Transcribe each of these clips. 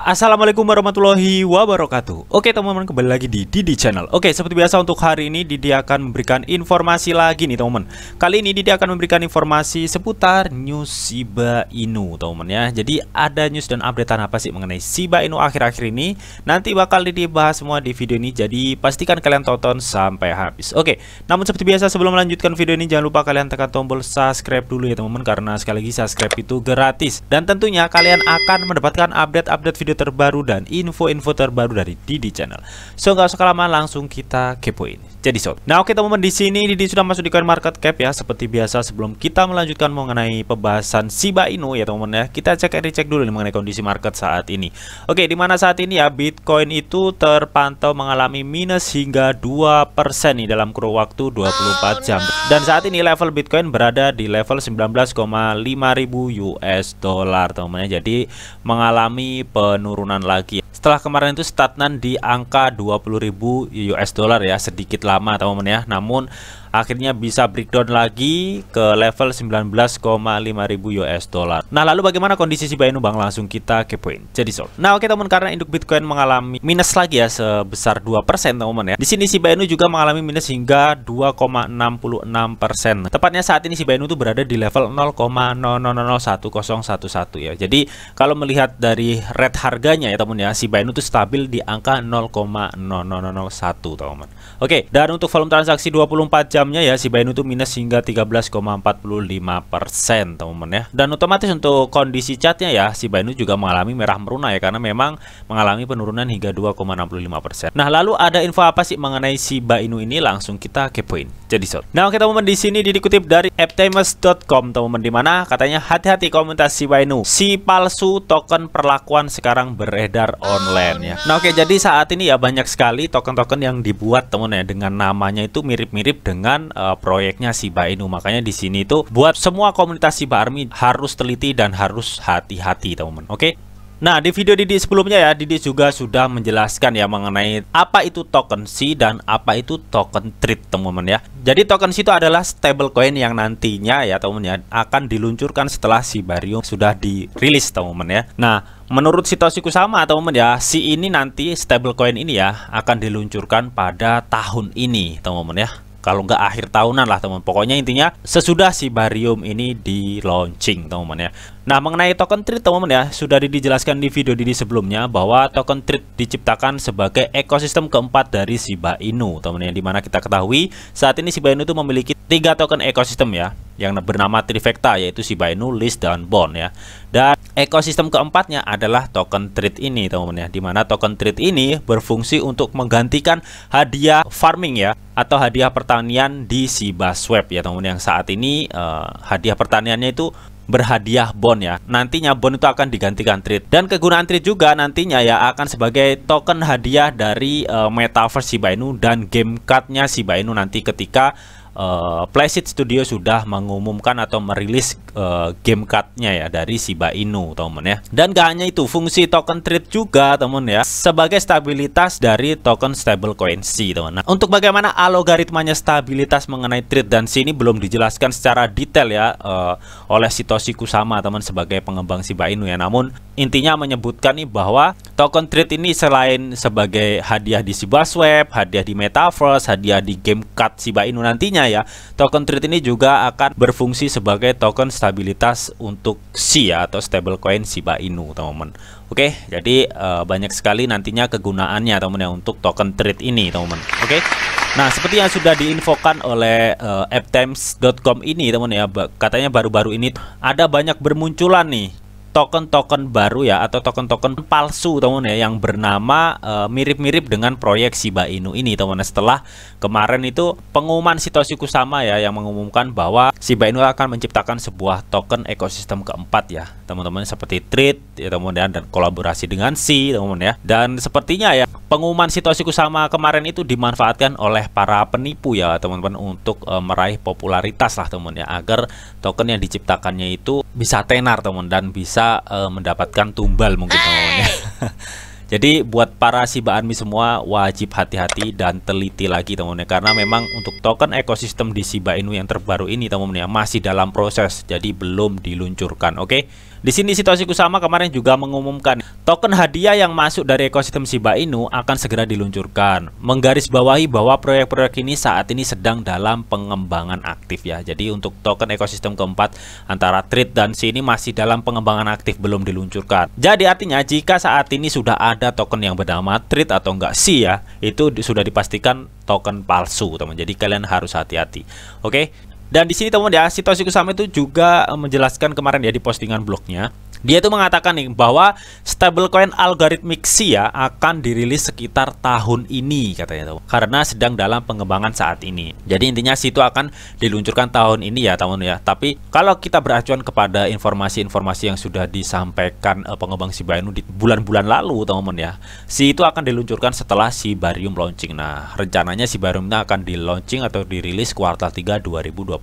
Assalamualaikum warahmatullahi wabarakatuh Oke teman-teman kembali lagi di Didi Channel Oke seperti biasa untuk hari ini Didi akan memberikan informasi lagi nih teman-teman Kali ini Didi akan memberikan informasi seputar news Shiba Inu teman-teman ya Jadi ada news dan update apa sih mengenai Shiba Inu akhir-akhir ini Nanti bakal Didi bahas semua di video ini Jadi pastikan kalian tonton sampai habis Oke namun seperti biasa sebelum melanjutkan video ini Jangan lupa kalian tekan tombol subscribe dulu ya teman-teman Karena sekali lagi subscribe itu gratis Dan tentunya kalian akan mendapatkan update-update video terbaru dan info-info terbaru dari Didi Channel. So nggak usah lama-lama langsung kita kepoin. Jadi so, Nah oke teman-teman di sini Didi sudah masuk di coin market cap ya. Seperti biasa sebelum kita melanjutkan mengenai pembahasan Shiba Inu ya teman-teman ya. Kita cek recheck dulu nih mengenai kondisi market saat ini. Oke di mana saat ini ya Bitcoin itu terpantau mengalami minus hingga 2% nih dalam kurun waktu 24 jam. Dan saat ini level Bitcoin berada di level 19,5 ribu US dollar teman-teman ya. Jadi mengalami pen penurunan lagi. Setelah kemarin itu stagnan di angka 20.000 US dollar ya, sedikit lama teman-teman ya. Namun akhirnya bisa breakdown lagi ke level 19,5 ribu US dollar. Nah, lalu bagaimana kondisi Shiba Inu Bang? Langsung kita kepoin. Jadi so. Nah, oke okay, teman karena induk Bitcoin mengalami minus lagi ya sebesar 2% teman ya. Di sini Shiba Inu juga mengalami minus hingga 2,66%. Tepatnya saat ini Shiba Inu tuh berada di level 0,0001011 ya. Jadi, kalau melihat dari red harganya ya teman ya, Shiba Inu tuh stabil di angka 0,0001 teman. Oke, dan untuk volume transaksi 24 jam jamnya ya si Bainu itu minus hingga 13,45 persen teman-teman ya dan otomatis untuk kondisi catnya ya si Bainu juga mengalami merah meruna ya karena memang mengalami penurunan hingga 2,65 persen nah lalu ada info apa sih mengenai si Bainu ini langsung kita kepoin jadi sob nah oke teman-teman di sini dikutip dari apptimes.com teman-teman di mana katanya hati-hati komunitas si Bainu si palsu token perlakuan sekarang beredar online ya nah oke jadi saat ini ya banyak sekali token-token yang dibuat teman teman ya dengan namanya itu mirip-mirip dengan dengan uh, proyeknya Shiba Inu. Makanya di sini itu buat semua komunitas Shiba Army harus teliti dan harus hati-hati, teman-teman. Oke. Okay? Nah, di video Didi sebelumnya ya, Didi juga sudah menjelaskan ya mengenai apa itu token C dan apa itu token treat, teman-teman ya. Jadi token C itu adalah stablecoin yang nantinya ya, teman-teman ya, akan diluncurkan setelah Sibarium sudah dirilis, teman-teman ya. Nah, Menurut situasi sama, teman-teman ya, si ini nanti stablecoin ini ya akan diluncurkan pada tahun ini teman-teman ya kalau nggak akhir tahunan lah teman pokoknya intinya sesudah si barium ini di launching teman-teman ya nah mengenai token treat teman-teman ya sudah dijelaskan di video Didi sebelumnya bahwa token treat diciptakan sebagai ekosistem keempat dari Shiba Inu teman-teman ya dimana kita ketahui saat ini Shiba Inu itu memiliki tiga token ekosistem ya yang bernama trifecta yaitu si Inu, List, dan Bond ya. Dan ekosistem keempatnya adalah token trade ini teman-teman ya. Dimana token trade ini berfungsi untuk menggantikan hadiah farming ya atau hadiah pertanian di si Swap ya teman-teman yang saat ini uh, hadiah pertaniannya itu berhadiah bond ya. Nantinya bond itu akan digantikan trade dan kegunaan trade juga nantinya ya akan sebagai token hadiah dari uh, metaverse Shiba Inu dan game cardnya Shiba Inu nanti ketika uh, Placid Studio sudah mengumumkan atau merilis uh, game cardnya ya dari Shiba Inu teman ya dan gak hanya itu fungsi token trade juga teman ya sebagai stabilitas dari token stablecoin C teman nah, untuk bagaimana algoritmanya stabilitas mengenai trade dan sini belum dijelaskan secara detail ya uh, oleh Sitoshi Kusama teman sebagai pengembang Shiba Inu ya namun intinya menyebutkan nih bahwa Token Trade ini selain sebagai hadiah di Shiba Swap, hadiah di Metaverse, hadiah di game card Shiba Inu nantinya ya, Token Trade ini juga akan berfungsi sebagai token stabilitas untuk SI ya, atau stablecoin Shiba Inu, teman-teman. Oke, jadi e, banyak sekali nantinya kegunaannya, teman-teman ya, untuk token Trade ini, teman-teman. Oke. Nah, seperti yang sudah diinfokan oleh uh, eh, apptimes.com ini, teman ya, katanya baru-baru ini ada banyak bermunculan nih token-token baru ya atau token-token palsu teman teman ya yang bernama eh, mirip-mirip uh, dengan proyek Shiba Inu ini teman teman setelah kemarin itu pengumuman situasi Kusama ya yang mengumumkan bahwa Shiba Inu akan menciptakan sebuah token ekosistem keempat ya teman-teman seperti trade ya teman teman ya, dan kolaborasi dengan Si teman teman ya dan sepertinya ya pengumuman situasi Kusama kemarin itu dimanfaatkan oleh para penipu ya teman-teman untuk uh, meraih popularitas lah teman teman ya agar token yang diciptakannya itu bisa tenar teman dan bisa uh, mendapatkan tumbal mungkin namanya. Jadi buat para Shiba Army semua wajib hati-hati dan teliti lagi teman-teman karena memang untuk token ekosistem di Shiba Inu yang terbaru ini teman-teman ya, masih dalam proses jadi belum diluncurkan oke okay? Di sini Satoshi Kusama kemarin juga mengumumkan token hadiah yang masuk dari ekosistem Shiba Inu akan segera diluncurkan. Menggarisbawahi bahwa proyek-proyek ini saat ini sedang dalam pengembangan aktif ya. Jadi untuk token ekosistem keempat antara Trade dan Si ini masih dalam pengembangan aktif belum diluncurkan. Jadi artinya jika saat ini sudah ada token yang bernama Trade atau enggak Si ya, itu sudah dipastikan token palsu teman. Jadi kalian harus hati-hati. Oke. Dan di sini teman-teman ya, Satoshi Kusama itu juga eh, menjelaskan kemarin ya di postingan blognya dia itu mengatakan nih bahwa stablecoin C ya akan dirilis sekitar tahun ini katanya tuh. Karena sedang dalam pengembangan saat ini. Jadi intinya situ akan diluncurkan tahun ini ya tahun ya. Tapi kalau kita beracuan kepada informasi-informasi yang sudah disampaikan uh, pengembang Shiba Inu di bulan-bulan lalu teman-teman ya. Si itu akan diluncurkan setelah si Sibarium launching. Nah, rencananya si ini akan di launching atau dirilis kuartal 3 2022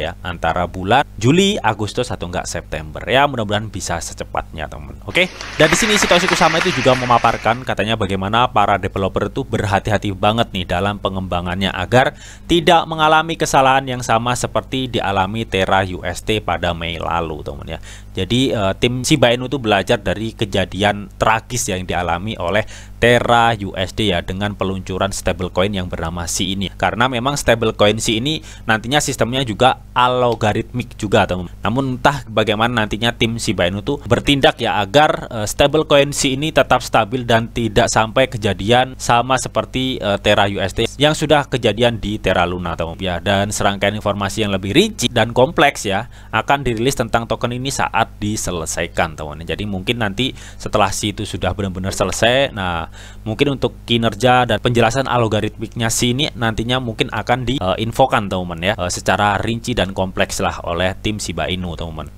ya. Antara bulan Juli, Agustus atau enggak September. Ya, mudah-mudahan bisa secepatnya teman. Oke. Dan di sini situasi Kusama itu juga memaparkan katanya bagaimana para developer itu berhati-hati banget nih dalam pengembangannya agar tidak mengalami kesalahan yang sama seperti dialami Terra UST pada Mei lalu teman ya. Jadi uh, tim Shiba Inu itu belajar dari kejadian tragis yang dialami oleh Terra USD ya dengan peluncuran stablecoin yang bernama si ini karena memang stablecoin si ini nantinya sistemnya juga algoritmik juga teman namun entah bagaimana nantinya tim si Binance itu bertindak ya agar uh, stablecoin si ini tetap stabil dan tidak sampai kejadian sama seperti uh, Terra USD yang sudah kejadian di Terra Luna teman ya dan serangkaian informasi yang lebih rinci dan kompleks ya akan dirilis tentang token ini saat diselesaikan teman jadi mungkin nanti setelah C itu sudah benar-benar selesai nah mungkin untuk kinerja dan penjelasan algoritmiknya sini nantinya mungkin akan diinfokan teman-teman ya eh, secara rinci dan kompleks lah oleh tim Shiba Inu teman-teman.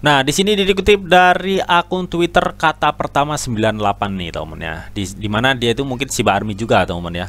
Nah, di sini dikutip dari akun Twitter kata pertama 98 nih teman-teman ya. Di, di mana dia itu mungkin Shiba Army juga teman-teman ya.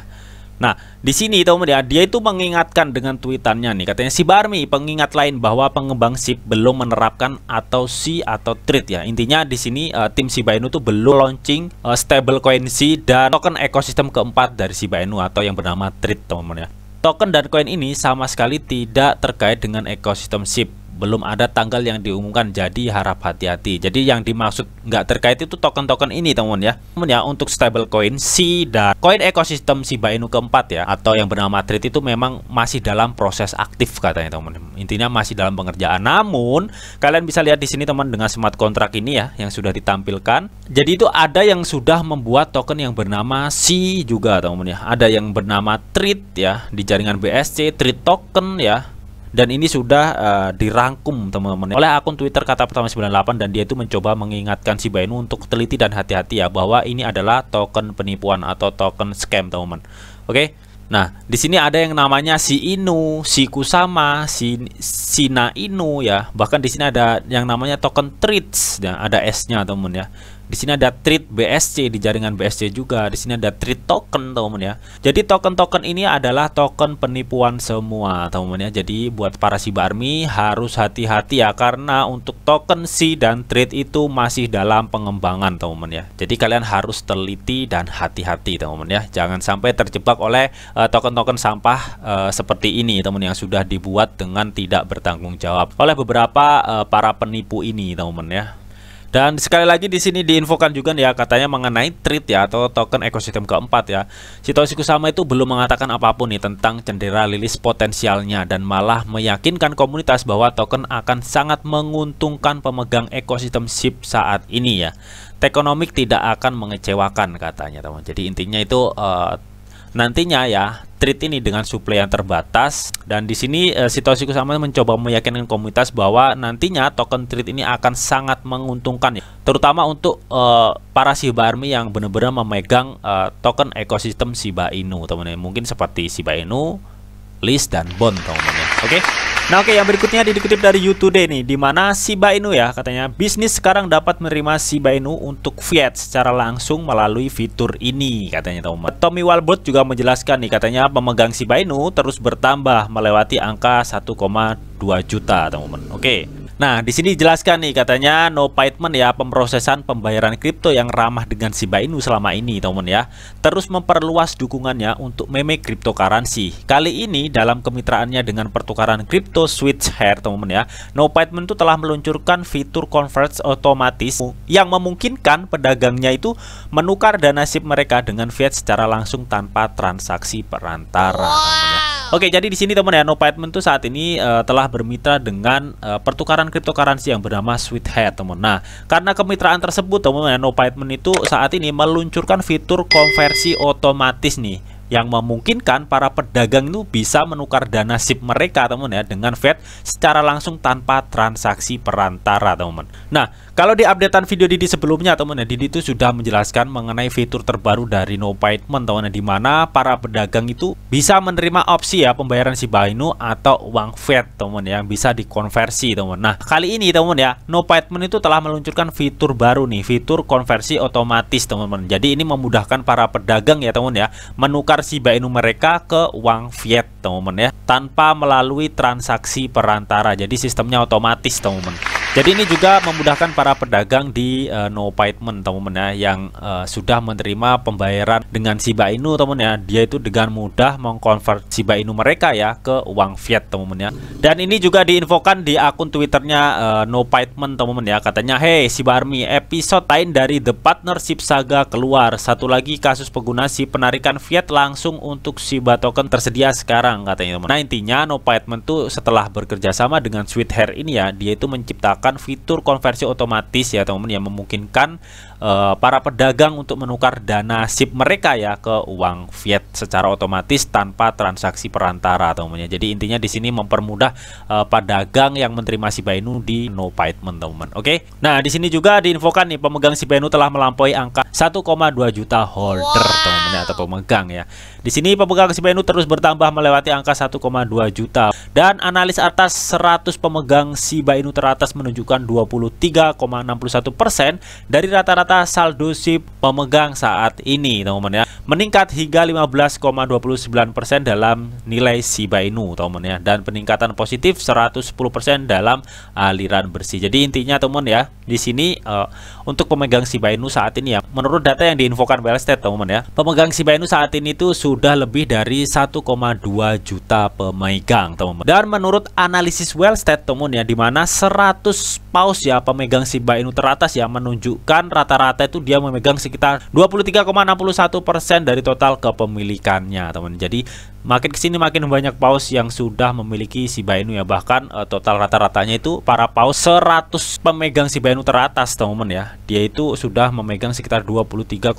Nah, di sini teman ya, dia itu mengingatkan dengan tweetannya nih. Katanya si Barmi pengingat lain bahwa pengembang SIP belum menerapkan atau si atau treat ya. Intinya di sini uh, tim Shiba Inu tuh belum launching uh, eh, stablecoin Si dan token ekosistem keempat dari Shiba Inu atau yang bernama treat teman-teman ya. Token dan koin ini sama sekali tidak terkait dengan ekosistem SIP belum ada tanggal yang diumumkan jadi harap hati-hati jadi yang dimaksud nggak terkait itu token-token ini teman ya teman ya untuk stablecoin si dan koin ekosistem si Bainu keempat ya atau yang bernama Trade itu memang masih dalam proses aktif katanya teman intinya masih dalam pengerjaan namun kalian bisa lihat di sini teman dengan smart contract ini ya yang sudah ditampilkan jadi itu ada yang sudah membuat token yang bernama si juga teman ya ada yang bernama Trade ya di jaringan BSC Trade token ya dan ini sudah uh, dirangkum teman-teman oleh akun Twitter kata pertama 98 dan dia itu mencoba mengingatkan si Inu untuk teliti dan hati-hati ya bahwa ini adalah token penipuan atau token scam teman-teman. Oke. Nah, di sini ada yang namanya si Inu, si Kusama, si Sina Inu ya. Bahkan di sini ada yang namanya token treats ya, ada S-nya teman teman ya. Di sini ada trade BSC di jaringan BSC juga. Di sini ada trade token, teman-teman ya. Jadi token-token ini adalah token penipuan semua, teman-teman ya. Jadi buat para si barmi harus hati-hati ya karena untuk token si dan trade itu masih dalam pengembangan, teman-teman ya. Jadi kalian harus teliti dan hati-hati, teman-teman ya. Jangan sampai terjebak oleh eh, token-token uh, sampah uh, seperti ini, teman-teman yang sudah dibuat dengan tidak bertanggung jawab oleh beberapa uh, para penipu ini, teman-teman ya. Dan sekali lagi di sini diinfokan juga ya katanya mengenai treat ya atau token ekosistem keempat ya. Sitoshi Kusama itu belum mengatakan apapun nih tentang cendera lilis potensialnya dan malah meyakinkan komunitas bahwa token akan sangat menguntungkan pemegang ekosistem SIP saat ini ya. Tekonomik tidak akan mengecewakan katanya teman. Jadi intinya itu uh, nantinya ya treat ini dengan suplai yang terbatas dan di sini e, situasi Kusama mencoba meyakinkan komunitas bahwa nantinya token treat ini akan sangat menguntungkan ya. terutama untuk e, para Shiba Army yang benar-benar memegang e, token ekosistem Shiba Inu teman-teman mungkin seperti Shiba Inu List dan Bond teman-teman Oke. Nah, oke yang berikutnya dikutip dari YouTube nih di mana Shiba Inu ya katanya bisnis sekarang dapat menerima Shiba Inu untuk fiat secara langsung melalui fitur ini katanya teman. teman Tommy Walbot juga menjelaskan nih katanya pemegang Shiba Inu terus bertambah melewati angka 1,2 juta teman-teman. Oke. Nah, di sini dijelaskan nih katanya no payment ya pemrosesan pembayaran kripto yang ramah dengan Shiba Inu selama ini, teman ya. Terus memperluas dukungannya untuk meme cryptocurrency. Kali ini dalam kemitraannya dengan pertukaran kripto Switch Hair, teman ya. No payment itu telah meluncurkan fitur converts otomatis yang memungkinkan pedagangnya itu menukar dana SIP mereka dengan fiat secara langsung tanpa transaksi perantara, Wow. Oke, jadi di sini teman ya, No Payment tuh saat ini uh, telah bermitra dengan uh, pertukaran cryptocurrency yang bernama Sweet Sweethead, teman. Nah, karena kemitraan tersebut, teman ya, No itu saat ini meluncurkan fitur konversi otomatis nih yang memungkinkan para pedagang itu bisa menukar dana SIP mereka teman ya dengan Fed secara langsung tanpa transaksi perantara teman. Nah, kalau di updatean video Didi sebelumnya teman ya Didi itu sudah menjelaskan mengenai fitur terbaru dari No Payment teman ya di mana para pedagang itu bisa menerima opsi ya pembayaran si Bainu atau uang Fed teman ya yang bisa dikonversi teman. Nah, kali ini teman ya No Payment itu telah meluncurkan fitur baru nih, fitur konversi otomatis teman-teman. Jadi ini memudahkan para pedagang ya teman ya menukar tukar Shiba Inu mereka ke uang Viet, teman-teman ya, tanpa melalui transaksi perantara. Jadi sistemnya otomatis, teman-teman. Jadi ini juga memudahkan para pedagang di uh, no payment teman-teman ya yang uh, sudah menerima pembayaran dengan Shiba Inu teman-teman ya. Dia itu dengan mudah mengkonvert Shiba Inu mereka ya ke uang fiat teman-teman ya. Dan ini juga diinfokan di akun Twitternya uh, no payment teman-teman ya. Katanya, "Hey Shiba Army, episode lain dari The Partnership Saga keluar. Satu lagi kasus pengguna si penarikan fiat langsung untuk Shiba token tersedia sekarang," katanya teman. Ya. Nah, intinya no payment tuh setelah bekerja sama dengan Sweet Hair ini ya, dia itu menciptakan menggunakan fitur konversi otomatis ya teman-teman yang memungkinkan uh, para pedagang untuk menukar dana SIP mereka ya ke uang fiat secara otomatis tanpa transaksi perantara teman-teman ya. Jadi intinya di sini mempermudah uh, pedagang yang menerima Sibainu di no payment teman-teman. Oke. Nah, di sini juga diinfokan nih pemegang Sibainu telah melampaui angka 1,2 juta holder wow. teman-teman ya, atau pemegang ya. Di sini pemegang Sibainu terus bertambah melewati angka 1,2 juta dan analis atas 100 pemegang Siba Inu teratas menuju menunjukkan 23,61 persen dari rata-rata saldo SIP pemegang saat ini, teman-teman ya. Meningkat hingga 15,29 persen dalam nilai Shiba Inu, teman-teman ya, dan peningkatan positif 110 persen dalam aliran bersih. Jadi intinya, teman teman ya, di sini uh, untuk pemegang Shiba Inu saat ini ya. Menurut data yang diinfokan Wellstate teman-teman ya, pemegang Shiba Inu saat ini itu sudah lebih dari 1,2 juta pemegang teman-teman. Dan menurut analisis Well Wellstate teman-teman ya, di mana 100 paus ya pemegang Shiba Inu teratas ya menunjukkan rata-rata itu dia memegang sekitar 23,61% dari total kepemilikannya teman-teman. Jadi makin kesini makin banyak paus yang sudah memiliki Shiba Inu ya bahkan eh, total rata-ratanya itu para paus 100 pemegang Shiba Inu teratas teman-teman ya dia itu sudah memegang sekitar 23,61%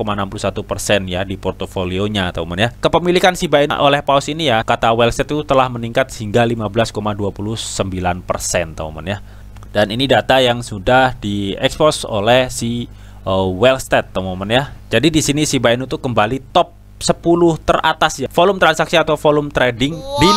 ya di portofolionya teman ya. Kepemilikan si Biden oleh Paus ini ya kata Wellstead itu telah meningkat hingga 15,29% teman ya. Dan ini data yang sudah diekspos oleh si uh, Wellstead teman-teman ya. Jadi di sini si Biden itu kembali top 10 teratas ya volume transaksi atau volume trading wow. di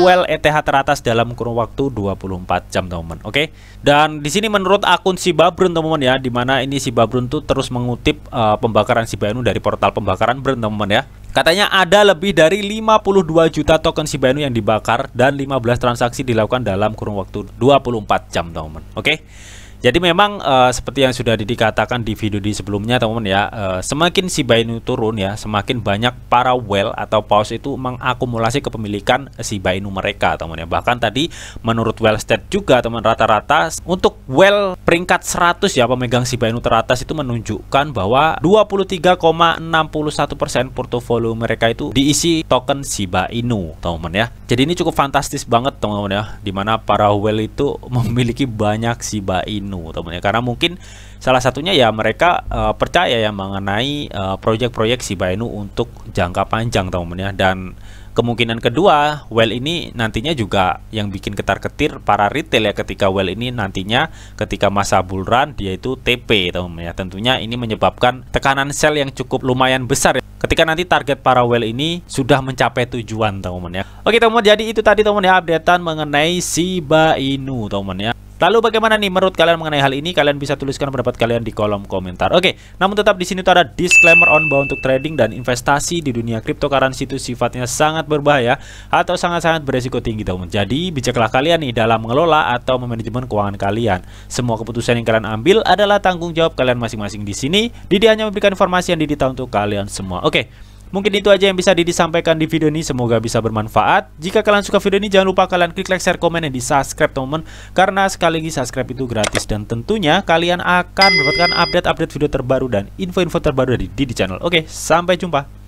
5000 well ETH teratas dalam kurun waktu 24 jam teman-teman oke okay? dan di sini menurut akun si Babrun teman-teman ya dimana ini si Babrun tuh terus mengutip uh, pembakaran si Banu dari portal pembakaran Brun teman-teman ya Katanya ada lebih dari 52 juta token Shibano yang dibakar dan 15 transaksi dilakukan dalam kurun waktu 24 jam teman-teman. Oke. Okay? Jadi memang uh, seperti yang sudah dikatakan di video di sebelumnya teman-teman ya, uh, semakin si Inu turun ya, semakin banyak para Well atau paus itu mengakumulasi kepemilikan si Inu mereka teman-teman ya. Bahkan tadi menurut whale state juga teman rata-rata untuk Well peringkat 100 ya pemegang si Inu teratas itu menunjukkan bahwa 23,61% portofolio mereka itu diisi token Shiba Inu teman-teman ya. Jadi ini cukup fantastis banget teman-teman ya, dimana para Well itu memiliki banyak Shiba Inu teman ya karena mungkin salah satunya ya mereka uh, percaya ya mengenai uh, proyek-proyek Shiba Inu untuk jangka panjang teman ya dan kemungkinan kedua well ini nantinya juga yang bikin ketar-ketir para retail ya ketika well ini nantinya ketika masa bull run dia itu TP teman ya tentunya ini menyebabkan tekanan sel yang cukup lumayan besar ya ketika nanti target para well ini sudah mencapai tujuan teman-teman ya oke teman-teman jadi itu tadi teman-teman ya updatean mengenai Shiba Inu teman-teman ya Lalu bagaimana nih menurut kalian mengenai hal ini? Kalian bisa tuliskan pendapat kalian di kolom komentar. Oke, namun tetap di sini tuh ada disclaimer on bahwa untuk trading dan investasi di dunia cryptocurrency itu sifatnya sangat berbahaya atau sangat-sangat beresiko tinggi tahu Jadi, bijaklah kalian nih dalam mengelola atau memanajemen keuangan kalian. Semua keputusan yang kalian ambil adalah tanggung jawab kalian masing-masing di sini. Didi hanya memberikan informasi yang Didi untuk kalian semua. Oke. Mungkin itu aja yang bisa Didi sampaikan di video ini, semoga bisa bermanfaat. Jika kalian suka video ini, jangan lupa kalian klik like, share, komen, dan di subscribe teman-teman. Karena sekali lagi subscribe itu gratis dan tentunya kalian akan mendapatkan update-update video terbaru dan info-info terbaru dari Didi channel. Oke, sampai jumpa.